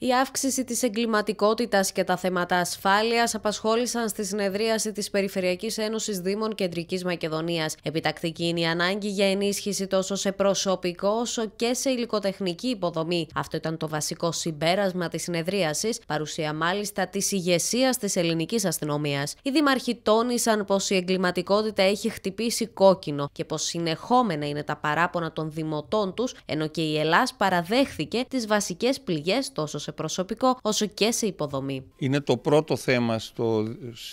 Η αύξηση της εγκληματικότητας και τα θέματα ασφάλειας απασχόλησαν στη συνεδρίαση της Περιφερειακής Ένωσης Δήμων Κεντρικής Μακεδονίας. Επιτακτική είναι η ανάγκη για ενίσχυση τόσο σε προσωπικό όσο και σε υλικοτεχνική υποδομή. Αυτό ήταν το βασικό συμπέρασμα της συνεδρίασης, παρουσία μάλιστα της ηγεσίας της ελληνικής αστυνομίας. Οι δήμαρχοι τόνισαν πως η εγκληματικότητα έχει χτυπήσει κόκκινο και πως συνεχόμενα είναι τα παράπονα των δημοτών τους, ενώ και η Ελλάδα παραδέχθηκε τις βασικές πληγές τόσο σε προσωπικό όσο και σε υποδομή. Είναι το πρώτο θέμα στο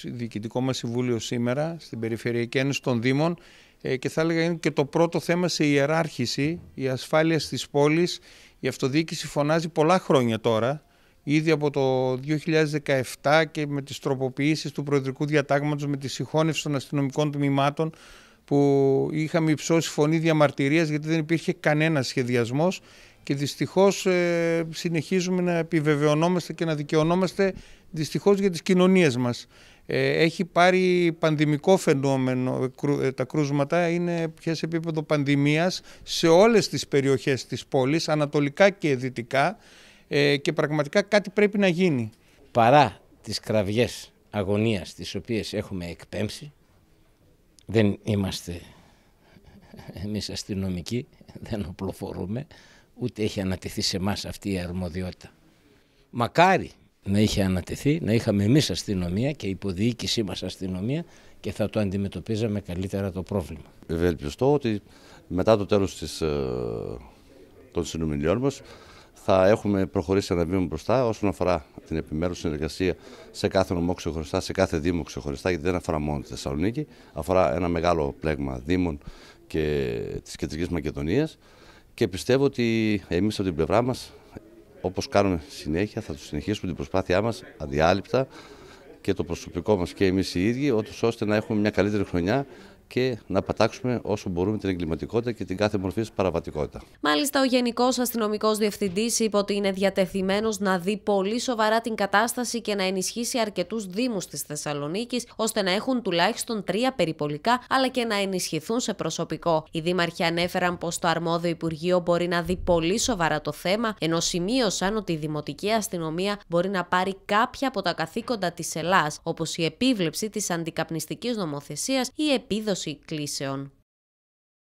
Διοικητικό μας Συμβούλιο σήμερα, στην Περιφερειακή Ένωση των Δήμων ε, και θα έλεγα είναι και το πρώτο θέμα σε ιεράρχηση, η ασφάλεια στις πόλεις. Η αυτοδιοίκηση φωνάζει πολλά χρόνια τώρα, ήδη από το 2017 και με τις τροποποιήσεις του Προεδρικού Διατάγματος, με τη συγχώνευση των αστυνομικών τμήματων, που είχαμε υψώσει φωνή διαμαρτυρίας γιατί δεν υπήρχε κανένας σχεδιασμός και δυστυχώς ε, συνεχίζουμε να επιβεβαιωνόμαστε και να δικαιωνόμαστε δυστυχώς για τις κοινωνίες μας. Ε, έχει πάρει πανδημικό φαινόμενο ε, ε, τα κρούσματα, είναι πια σε επίπεδο πανδημίας σε όλες τις περιοχές της πόλης, ανατολικά και δυτικά και πραγματικά κάτι πρέπει να γίνει. Παρά τις κραυγές αγωνίας τις οποίες έχουμε εκπέμψει, δεν είμαστε εμείς αστυνομικοί, δεν οπλοφορούμε, ούτε έχει ανατεθεί σε εμάς αυτή η αρμοδιότητα. Μακάρι να είχε ανατεθεί, να είχαμε εμείς αστυνομία και υποδιοίκησή μας αστυνομία και θα το αντιμετωπίζαμε καλύτερα το πρόβλημα. Ευελπιστώ ότι μετά το τέλος ε, των συνομιλιών μας θα έχουμε προχωρήσει ένα βήμα μπροστά όσον αφορά την επιμέρους συνεργασία σε κάθε νομό ξεχωριστά, σε κάθε δήμο ξεχωριστά, γιατί δεν αφορά μόνο τη Θεσσαλονίκη, αφορά ένα μεγάλο πλέγμα δήμων και της Κεντρικής Μακεδονίας και πιστεύω ότι εμείς από την πλευρά μας, όπως κάνουμε συνέχεια, θα συνεχίσουμε την προσπάθειά μας αδιάλειπτα και το προσωπικό μας και εμείς οι ίδιοι, ώστε να έχουμε μια καλύτερη χρονιά και να πατάξουμε όσο μπορούμε την εγκληματικότητα και την κάθε μορφή παραβατικότητα. Μάλιστα, ο Γενικός Αστυνομικός Διευθυντής είπε ότι είναι διατεθειμένος να δει πολύ σοβαρά την κατάσταση και να ενισχύσει αρκετούς Δήμους της Θεσσαλονίκης ώστε να έχουν τουλάχιστον τρία περιπολικά αλλά και να ενισχυθούν σε προσωπικό. Οι Δήμαρχοι ανέφεραν πως το αρμόδιο Υπουργείο μπορεί να δει πολύ σοβαρά το θέμα, ενώ σημείωσαν ότι η Δημοτική Αστυνομία μπορεί να πάρει κάποια από τα καθήκοντα της Ελλά, όπως η επίβλεψη της αντικαπνιστικής νομοθεσίας, η επίδοση ciclizón